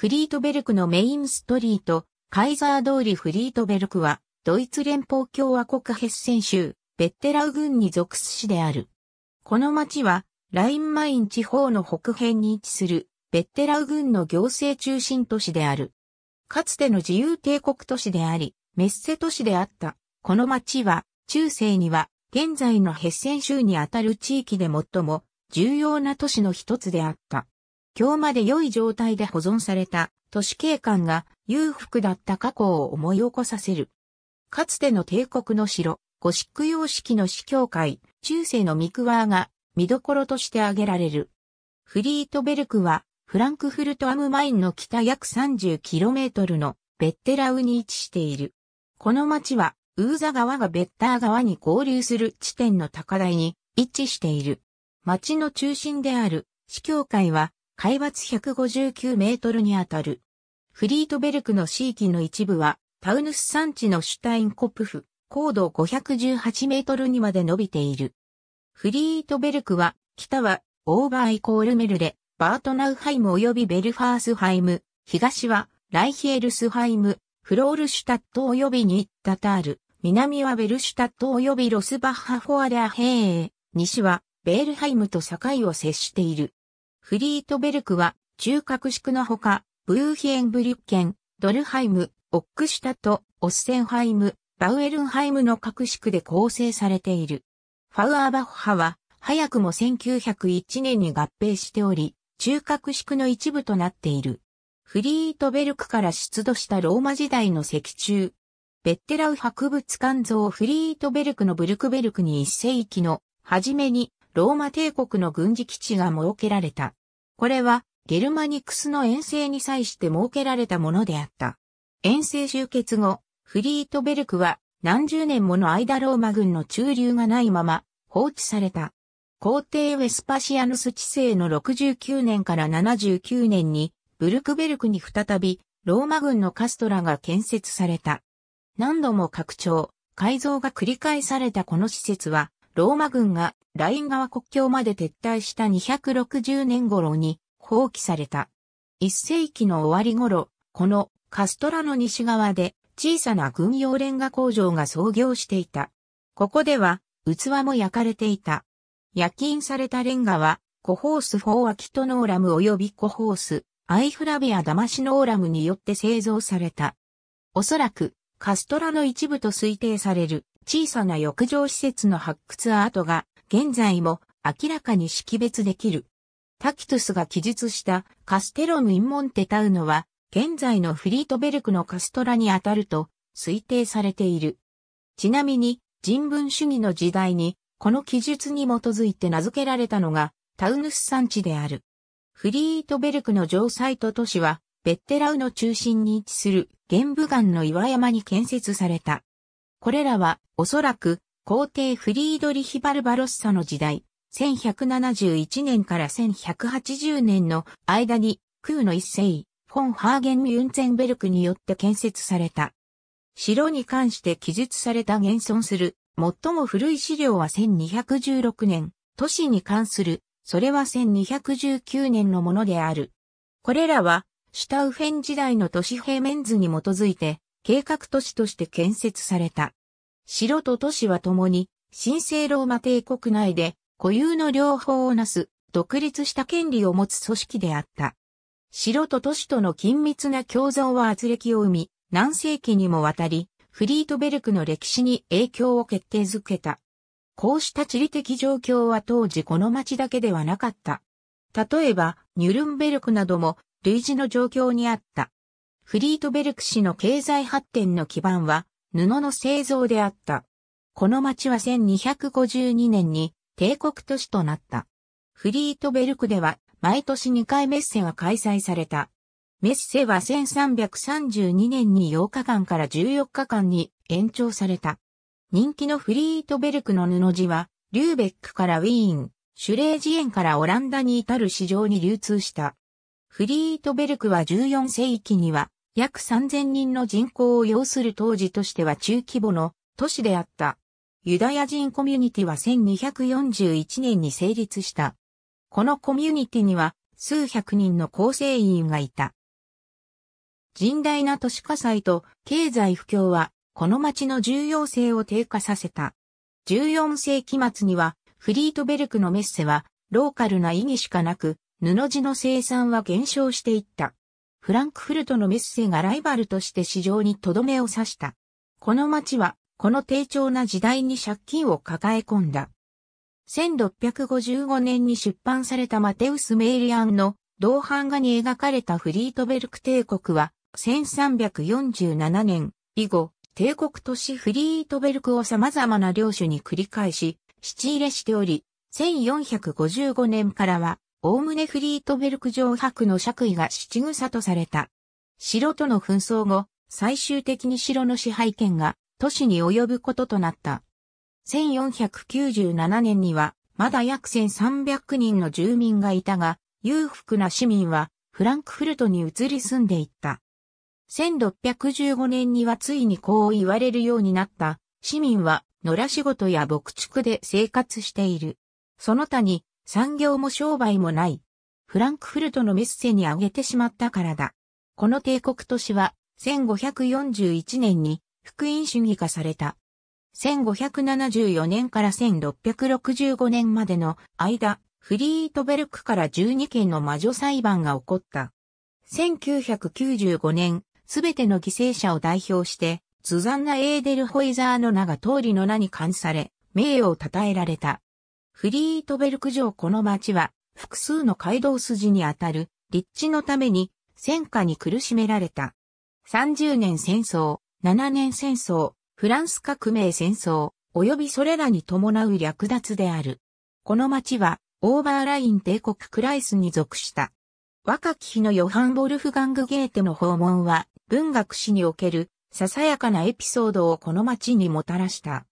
フリートベルクのメインストリート、カイザー通りフリートベルクは、ドイツ連邦共和国ヘッセン州、ベッテラウ郡に属す市である。この町は、ラインマイン地方の北辺に位置する、ベッテラウ郡の行政中心都市である。かつての自由帝国都市であり、メッセ都市であった。この町は、中世には、現在のヘッセン州にあたる地域で最も重要な都市の一つであった。今日まで良い状態で保存された都市景観が裕福だった過去を思い起こさせる。かつての帝国の城、ゴシック様式の司教会、中世のミクワーが見どころとして挙げられる。フリートベルクはフランクフルトアムマインの北約 30km のベッテラウに位置している。この町はウーザ川がベッター川に合流する地点の高台に位置している。町の中心である司教会は海抜159メートルにあたる。フリートベルクの地域の一部は、タウヌス山地のシュタインコプフ、高度518メートルにまで伸びている。フリートベルクは、北は、オーバーイコールメルレ、バートナウハイム及びベルファースハイム、東は、ライヒエルスハイム、フロールシュタット及びニッタタール、南はベルシュタット及びロスバッハフォアレアヘー、西は、ベールハイムと境を接している。フリートベルクは、中核宿のほか、ブーヒエンブリュッケン、ドルハイム、オックシュタとオッセンハイム、バウエルンハイムの各宿で構成されている。ファウアーバッハは、早くも1901年に合併しており、中核宿の一部となっている。フリートベルクから出土したローマ時代の石柱。ベッテラウ博物館像フリートベルクのブルクベルクに一世紀の初めにローマ帝国の軍事基地が設けられた。これはゲルマニクスの遠征に際して設けられたものであった。遠征終結後、フリートベルクは何十年もの間ローマ軍の駐留がないまま放置された。皇帝ウェスパシアヌス治世の69年から79年にブルクベルクに再びローマ軍のカストラが建設された。何度も拡張、改造が繰り返されたこの施設はローマ軍がライン川国境まで撤退した260年頃に放棄された。1世紀の終わり頃、このカストラの西側で小さな軍用レンガ工場が創業していた。ここでは器も焼かれていた。焼印されたレンガは、コホース・フォー・アキトノーラム及びコホース、アイフラビア・ダマシノーラムによって製造された。おそらく、カストラの一部と推定される。小さな浴場施設の発掘跡が現在も明らかに識別できる。タキトゥスが記述したカステロム・インモンテ・タウノは現在のフリートベルクのカストラにあたると推定されている。ちなみに人文主義の時代にこの記述に基づいて名付けられたのがタウヌス山地である。フリートベルクの城塞と都市はベッテラウの中心に位置する玄武岩の岩山に建設された。これらは、おそらく、皇帝フリードリヒ・バルバロッサの時代、1171年から1180年の間に、空の一世、フォン・ハーゲン・ミュンツェンベルクによって建設された。城に関して記述された現存する、最も古い資料は1216年、都市に関する、それは1219年のものである。これらは、シュタウフェン時代の都市平面図に基づいて、計画都市として建設された。城と都市は共に、神聖ローマ帝国内で固有の両方をなす独立した権利を持つ組織であった。城と都市との緊密な共存は圧力を生み、何世紀にもわたり、フリートベルクの歴史に影響を決定づけた。こうした地理的状況は当時この町だけではなかった。例えば、ニュルンベルクなども類似の状況にあった。フリートベルク市の経済発展の基盤は布の製造であった。この町は1252年に帝国都市となった。フリートベルクでは毎年2回メッセが開催された。メッセは1332年に8日間から14日間に延長された。人気のフリートベルクの布地は、リューベックからウィーン、シュレージエンからオランダに至る市場に流通した。フリートベルクは14世紀には約3000人の人口を要する当時としては中規模の都市であった。ユダヤ人コミュニティは1241年に成立した。このコミュニティには数百人の構成員がいた。甚大な都市火災と経済不況はこの町の重要性を低下させた。14世紀末にはフリートベルクのメッセはローカルな意義しかなく布地の生産は減少していった。フランクフルトのメッセがライバルとして市場にとどめを刺した。この町は、この低調な時代に借金を抱え込んだ。1655年に出版されたマテウス・メイリアンの銅版画に描かれたフリートベルク帝国は、1347年以後、帝国都市フリートベルクを様々な領主に繰り返し、七入れしており、1455年からはおおむねフリートベルク城白の爵位が七草とされた。城との紛争後、最終的に城の支配権が都市に及ぶこととなった。1497年には、まだ約1300人の住民がいたが、裕福な市民はフランクフルトに移り住んでいった。1615年にはついにこう言われるようになった市民は野良仕事や牧畜で生活している。その他に産業も商売もない。フランクフルトのメッセにあげてしまったからだ。この帝国都市は、1541年に福音主義化された。1574年から1665年までの間、フリートベルクから12件の魔女裁判が起こった。1995年、すべての犠牲者を代表して、スザンナ・エーデルホイザーの名が通りの名に冠され、名誉を称えられた。フリートベルク城この町は複数の街道筋にあたる立地のために戦火に苦しめられた。30年戦争、7年戦争、フランス革命戦争、及びそれらに伴う略奪である。この町はオーバーライン帝国クライスに属した。若き日のヨハン・ボルフガング・ゲーテの訪問は文学史におけるささやかなエピソードをこの町にもたらした。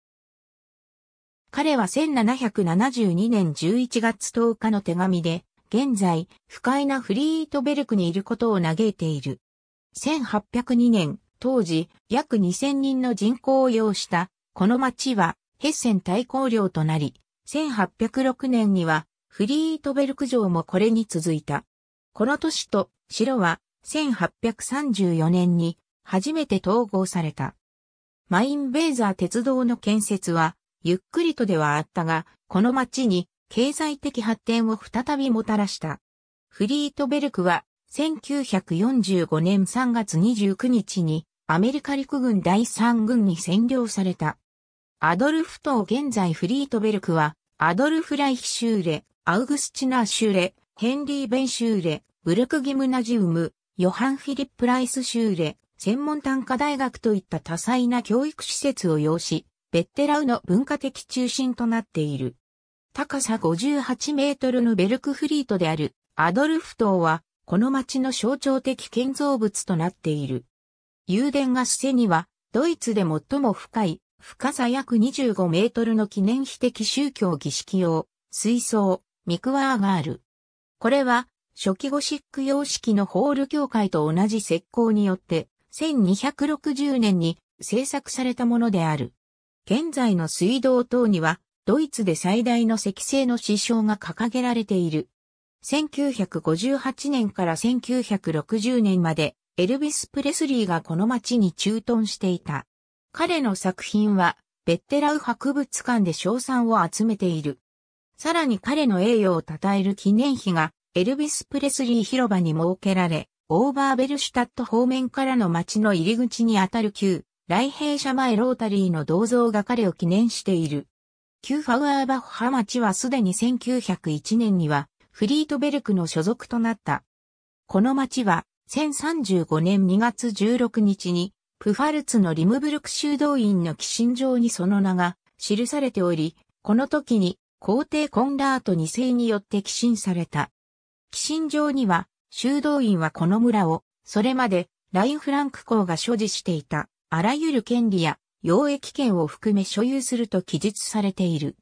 彼は1772年11月10日の手紙で、現在、不快なフリートベルクにいることを嘆いている。1802年、当時、約2000人の人口を要した、この町は、ヘッセン大公領となり、1806年には、フリートベルク城もこれに続いた。この都市と城は、1834年に初めて統合された。マインベーザー鉄道の建設はゆっくりとではあったが、この町に経済的発展を再びもたらした。フリートベルクは1945年3月29日にアメリカ陸軍第3軍に占領された。アドルフ島現在フリートベルクはアドルフ・ライヒ・シューレ、アウグスチナシューレ、ヘンリー・ベン・シューレ、ブルク・ギムナジウム、ヨハン・フィリップ・ライス・シューレ、専門単科大学といった多彩な教育施設を要し、ベッテラウの文化的中心となっている。高さ58メートルのベルクフリートであるアドルフ島は、この町の象徴的建造物となっている。油田がスセには、ドイツで最も深い、深さ約25メートルの記念碑的宗教儀式用、水槽、ミクワーがある。これは、初期ゴシック様式のホール教会と同じ石膏によって、1260年に制作されたものである。現在の水道等には、ドイツで最大の石製の支障が掲げられている。1958年から1960年まで、エルビス・プレスリーがこの町に駐屯していた。彼の作品は、ベッテラウ博物館で賞賛を集めている。さらに彼の栄誉を称える記念碑が、エルビス・プレスリー広場に設けられ、オーバーベルシュタット方面からの町の入り口にあたる旧、来兵舎前ロータリーの銅像が彼を記念している。旧ファウアーバッハ町はすでに1901年にはフリートベルクの所属となった。この町は1035年2月16日にプファルツのリムブルク修道院の寄進状にその名が記されており、この時に皇帝コンラート2世によって寄進された。寄進状には修道院はこの村をそれまでラインフランク公が所持していた。あらゆる権利や用益権を含め所有すると記述されている。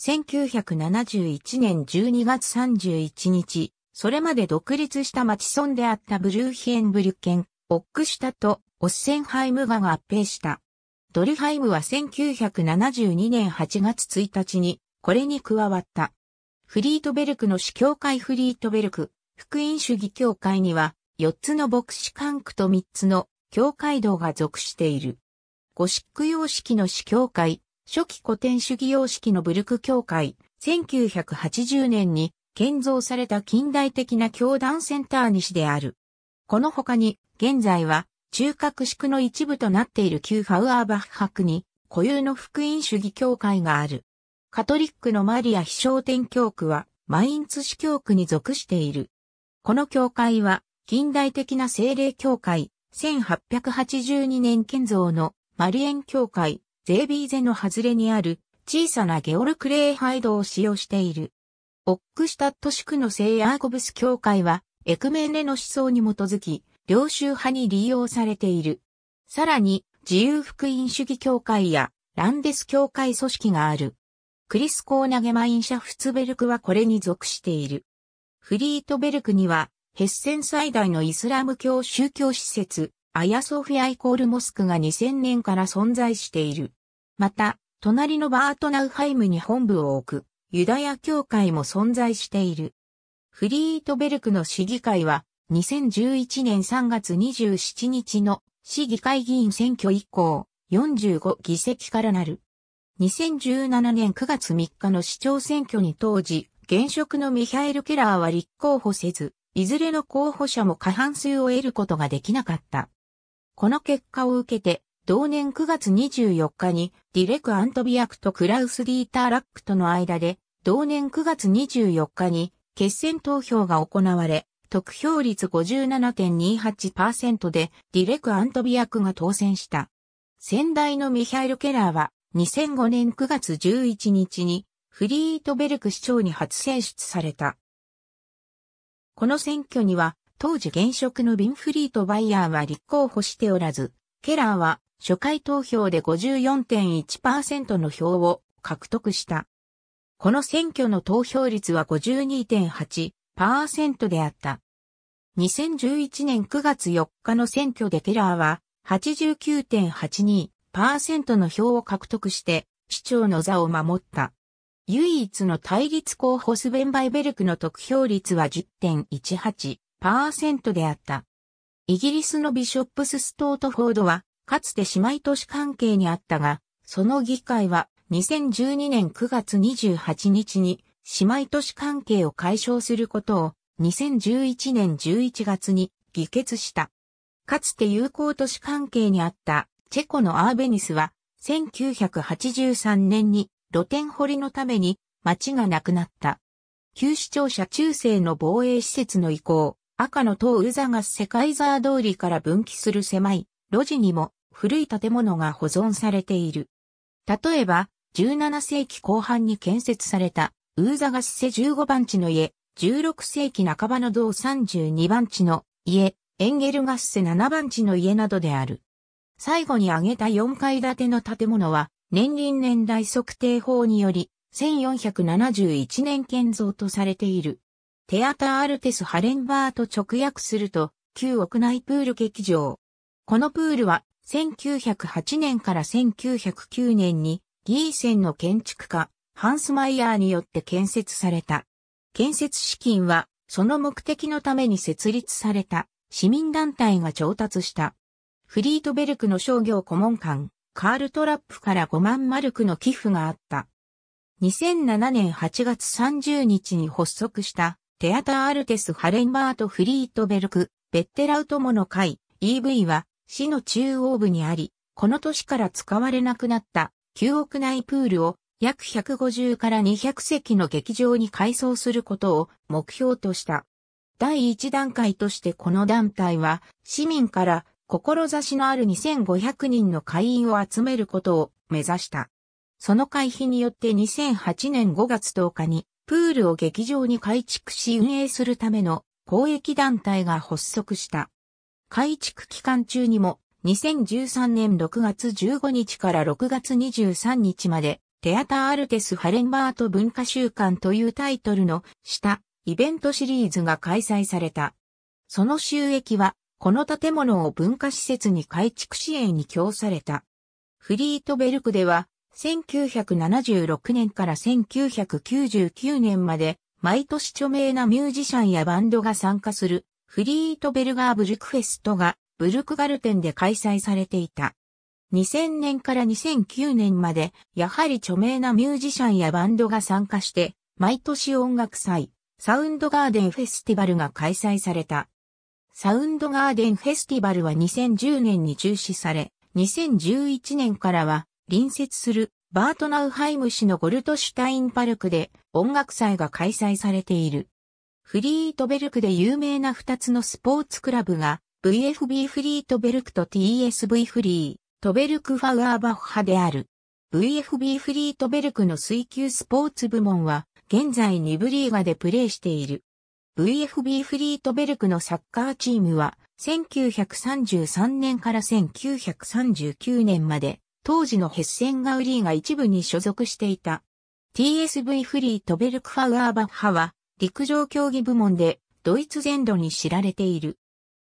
1971年12月31日、それまで独立した町村であったブルーヒエンブリュッケン、オックシュタとオッセンハイムが合併した。ドルハイムは1972年8月1日にこれに加わった。フリートベルクの主教会フリートベルク、福音主義教会には4つの牧師管区と3つの教会道が属している。ゴシック様式の市教会、初期古典主義様式のブルク教会、1980年に建造された近代的な教団センター西である。この他に、現在は中核宿の一部となっている旧ファウアーバッハに固有の福音主義教会がある。カトリックのマリア飛翔天教区はマインツ市教区に属している。この教会は近代的な精霊教会、1882年建造のマリエン教会、ゼービーゼの外れにある小さなゲオルクレーハイドを使用している。オックシタット宿区の聖ヤーコブス教会は、エクメンレの思想に基づき、領収派に利用されている。さらに、自由福音主義教会や、ランデス教会組織がある。クリスコーナゲマインシャフツベルクはこれに属している。フリートベルクには、ヘッセン最大のイスラム教宗教施設、アヤソフィアイコールモスクが2000年から存在している。また、隣のバートナウハイムに本部を置く、ユダヤ教会も存在している。フリートベルクの市議会は、2011年3月27日の市議会議員選挙以降、45議席からなる。2017年9月3日の市長選挙に当時、現職のミハエル・ケラーは立候補せず、いずれの候補者も過半数を得ることができなかった。この結果を受けて、同年9月24日にディレク・アントビアクとクラウス・ディーター・ラックとの間で、同年9月24日に決選投票が行われ、得票率57.28%でディレク・アントビアクが当選した。先代のミハイル・ケラーは2005年9月11日にフリートベルク市長に初選出された。この選挙には、当時現職のビンフリート・バイヤーは立候補しておらず、ケラーは初回投票で54.1%の票を獲得した。この選挙の投票率は52.8%であった。2011年9月4日の選挙でケラーは89.82%の票を獲得して市長の座を守った。唯一の対立候補スベンバイベルクの得票率は10.18%であった。イギリスのビショップス・ストートフォードは、かつて姉妹都市関係にあったが、その議会は2012年9月28日に姉妹都市関係を解消することを2011年11月に議決した。かつて友好都市関係にあったチェコのアーベニスは1983年に露天掘りのために町がなくなった。旧市庁舎中世の防衛施設の移行、赤の塔ウザが世界ー通りから分岐する狭い路地にも古い建物が保存されている。例えば、17世紀後半に建設された、ウーザガシセ15番地の家、16世紀半ばの銅32番地の家、エンゲルガッセ7番地の家などである。最後に挙げた4階建ての建物は、年輪年代測定法により、1471年建造とされている。テアターアルテスハレンバーと直訳すると、旧屋内プール劇場。このプールは、1908年から1909年に、ギーセンの建築家、ハンスマイヤーによって建設された。建設資金は、その目的のために設立された、市民団体が調達した。フリートベルクの商業顧問館、カールトラップから5万マルクの寄付があった。2007年8月30日に発足したテアター・アルテス・ハレンバート・フリートベルク、ベッテラウトモの会 EV は市の中央部にあり、この年から使われなくなった9億内プールを約150から200席の劇場に改装することを目標とした。第1段階としてこの団体は市民から志のある2500人の会員を集めることを目指した。その会費によって2008年5月10日にプールを劇場に改築し運営するための公益団体が発足した。改築期間中にも2013年6月15日から6月23日までテアターアルテスハレンバート文化週間というタイトルの下イベントシリーズが開催された。その収益はこの建物を文化施設に改築支援に供された。フリートベルクでは、1976年から1999年まで、毎年著名なミュージシャンやバンドが参加する、フリートベルガーブルクフェストが、ブルクガルテンで開催されていた。2000年から2009年まで、やはり著名なミュージシャンやバンドが参加して、毎年音楽祭、サウンドガーデンフェスティバルが開催された。サウンドガーデンフェスティバルは2010年に中止され、2011年からは隣接するバートナウハイム市のゴルトシュタインパルクで音楽祭が開催されている。フリートベルクで有名な2つのスポーツクラブが VFB フリートベルクと TSV フリートベルクファウアーバッハである。VFB フリートベルクの水球スポーツ部門は現在2部リーガでプレーしている。VFB フリートベルクのサッカーチームは、1933年から1939年まで、当時のヘッセンガウリーが一部に所属していた。TSV フリートベルクファウアーバッハは、陸上競技部門で、ドイツ全土に知られている。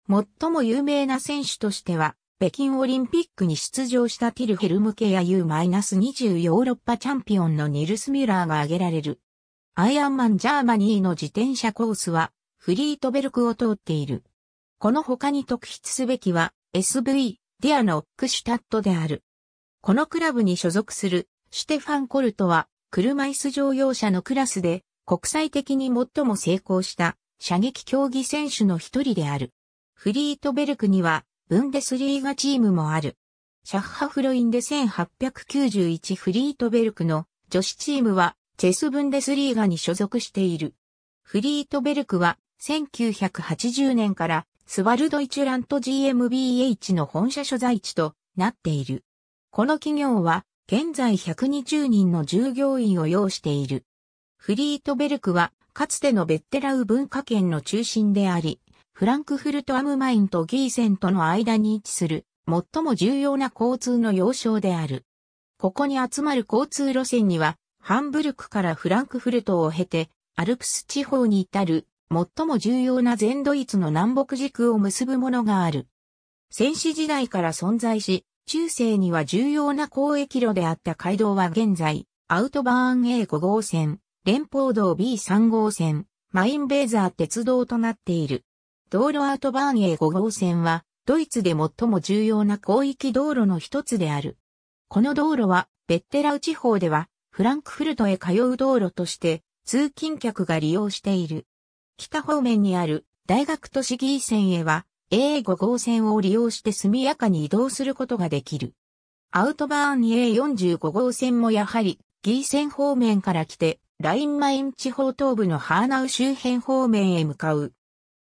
最も有名な選手としては、北京オリンピックに出場したティルヘルムケや U-20 ヨーロッパチャンピオンのニルス・ミュラーが挙げられる。アイアンマンジャーマニーの自転車コースは、フリートベルクを通っている。この他に特筆すべきは、SV、ディアのオックシュタットである。このクラブに所属する、シュテファン・コルトは、車椅子乗用車のクラスで、国際的に最も成功した、射撃競技選手の一人である。フリートベルクには、ブンデスリーガチームもある。シャッハフロインで1891フリートベルクの女子チームはチェスブンデスリーガに所属している。フリートベルクは1980年からスワルドイチュラント GmbH の本社所在地となっている。この企業は現在120人の従業員を要している。フリートベルクはかつてのベッテラウ文化圏の中心であり、フランクフルトアムマインとギーセンとの間に位置する最も重要な交通の要衝である。ここに集まる交通路線にはハンブルクからフランクフルトを経て、アルプス地方に至る、最も重要な全ドイツの南北軸を結ぶものがある。戦死時代から存在し、中世には重要な交易路であった街道は現在、アウトバーン A5 号線、連邦道 B3 号線、マインベーザー鉄道となっている。道路アウトバーン A5 号線は、ドイツで最も重要な広域道路の一つである。この道路は、ベッテラウ地方では、フランクフルトへ通う道路として通勤客が利用している。北方面にある大学都市ギー線へは A5 号線を利用して速やかに移動することができる。アウトバーン A45 号線もやはりギー線方面から来てラインマイン地方東部のハーナウ周辺方面へ向かう。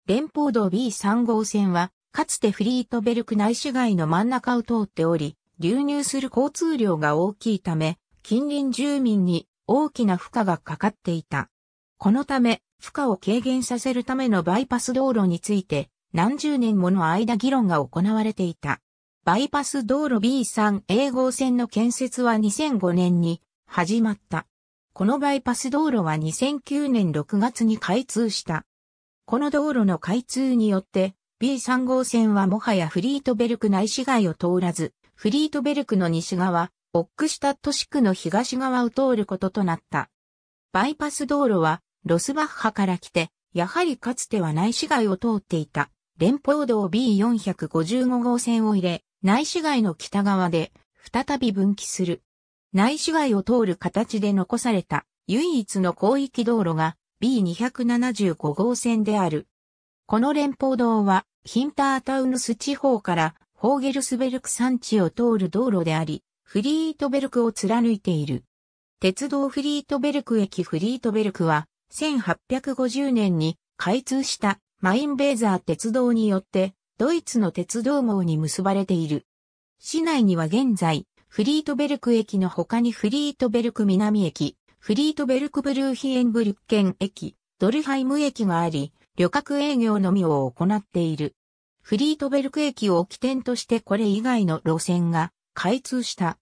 連邦道 B3 号線はかつてフリートベルク内市街の真ん中を通っており、流入する交通量が大きいため、近隣住民に大きな負荷がかかっていた。このため、負荷を軽減させるためのバイパス道路について、何十年もの間議論が行われていた。バイパス道路 B3A 号線の建設は2005年に始まった。このバイパス道路は2009年6月に開通した。この道路の開通によって B3 号線はもはやフリートベルク内市街を通らず、フリートベルクの西側、オックシュタット地区の東側を通ることとなった。バイパス道路は、ロスバッハから来て、やはりかつては内市街を通っていた、連邦道 B455 号線を入れ、内市街の北側で、再び分岐する。内市街を通る形で残された、唯一の広域道路が B275 号線である。この連邦道は、ヒンタータウヌス地方から、ホーゲルスベルク山地を通る道路であり、フリートベルクを貫いている。鉄道フリートベルク駅フリートベルクは、1850年に開通したマインベーザー鉄道によって、ドイツの鉄道網に結ばれている。市内には現在、フリートベルク駅の他にフリートベルク南駅、フリートベルクブルーヒエンブルッケン駅、ドルハイム駅があり、旅客営業のみを行っている。フリートベルク駅を起点としてこれ以外の路線が開通した。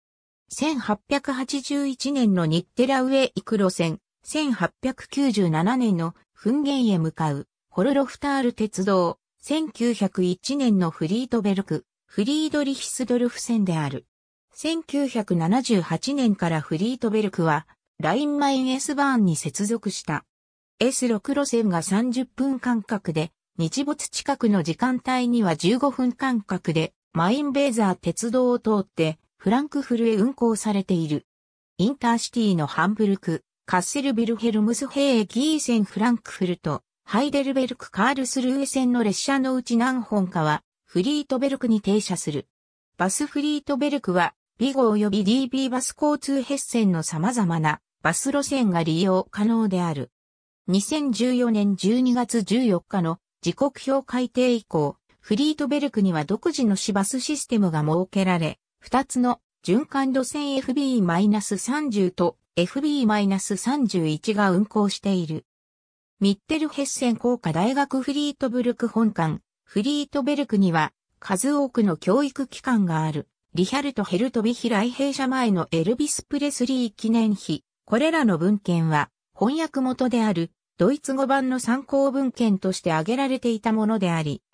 1881年の日テラ上行く路線、1897年の噴源へ向かう、ホルロフタール鉄道、1901年のフリートベルク、フリードリヒスドルフ線である。1978年からフリートベルクは、ラインマイン S バーンに接続した。S6 路線が30分間隔で、日没近くの時間帯には15分間隔でマインベーザー鉄道を通ってフランクフルへ運行されている。インターシティのハンブルク、カッセルビルヘルムスヘーギーセンフランクフルト、ハイデルベルクカールスルーエ線の列車のうち何本かはフリートベルクに停車する。バスフリートベルクはビゴ及び DB バス交通ヘッセンの様々なバス路線が利用可能である。2014年12月14日の時刻表改定以降、フリートベルクには独自の市バスシステムが設けられ、2つの循環路線 FB-30 と FB-31 が運行している。ミッテルヘッセン工科大学フリートブルク本館、フリートベルクには数多くの教育機関がある。リヒャルト・ヘルトビヒ来弊社前のエルビス・プレスリー記念碑。これらの文献は翻訳元であるドイツ語版の参考文献として挙げられていたものであり、